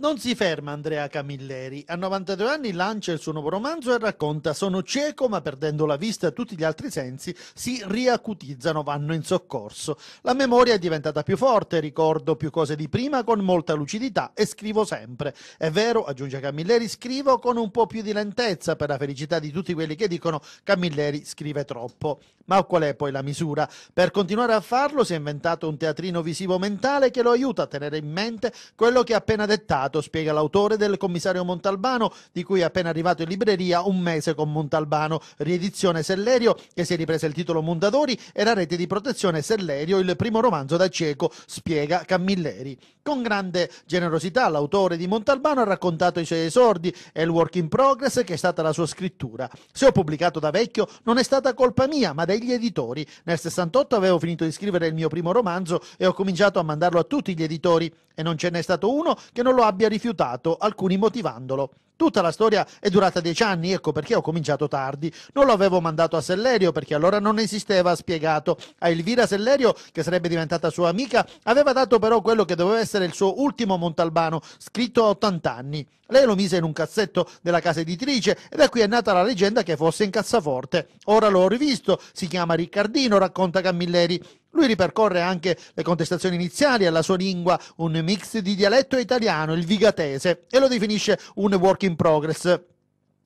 Non si ferma Andrea Camilleri. A 92 anni lancia il suo nuovo romanzo e racconta Sono cieco ma perdendo la vista e tutti gli altri sensi si riacutizzano, vanno in soccorso. La memoria è diventata più forte, ricordo più cose di prima con molta lucidità e scrivo sempre. È vero, aggiunge Camilleri, scrivo con un po' più di lentezza per la felicità di tutti quelli che dicono Camilleri scrive troppo. Ma qual è poi la misura? Per continuare a farlo si è inventato un teatrino visivo mentale che lo aiuta a tenere in mente quello che ha appena dettato passato, spiega l'autore del commissario Montalbano, di cui è appena arrivato in libreria Un mese con Montalbano, riedizione Sellerio che si è ripresa il titolo Mondadori e la rete di protezione Sellerio, il primo romanzo da cieco, spiega Camilleri. Con grande generosità l'autore di Montalbano ha raccontato i suoi esordi e il work in progress che è stata la sua scrittura. Se ho pubblicato da vecchio non è stata colpa mia, ma degli editori. Nel 68 avevo finito di scrivere il mio primo romanzo e ho cominciato a mandarlo a tutti gli editori e non ce n'è stato uno che non lo abbia abbia rifiutato, alcuni motivandolo. Tutta la storia è durata dieci anni, ecco perché ho cominciato tardi. Non lo avevo mandato a Sellerio perché allora non esisteva, ha spiegato. A ah, Elvira Sellerio, che sarebbe diventata sua amica, aveva dato però quello che doveva essere il suo ultimo Montalbano, scritto a 80 anni. Lei lo mise in un cassetto della casa editrice e da qui è nata la leggenda che fosse in cassaforte. Ora l'ho rivisto, si chiama Riccardino, racconta Camilleri. Lui ripercorre anche le contestazioni iniziali alla sua lingua, un mix di dialetto italiano, il vigatese, e lo definisce un work in progress.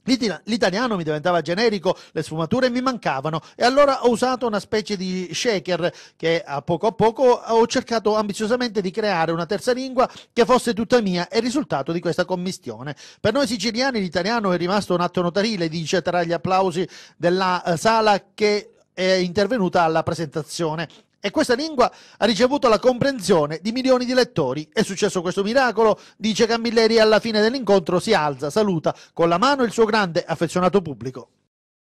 L'italiano mi diventava generico, le sfumature mi mancavano e allora ho usato una specie di shaker che a poco a poco ho cercato ambiziosamente di creare una terza lingua che fosse tutta mia e risultato di questa commistione. Per noi siciliani l'italiano è rimasto un atto notarile, dice tra gli applausi della eh, sala che è intervenuta alla presentazione. E questa lingua ha ricevuto la comprensione di milioni di lettori. È successo questo miracolo, dice Camilleri alla fine dell'incontro si alza, saluta con la mano il suo grande affezionato pubblico.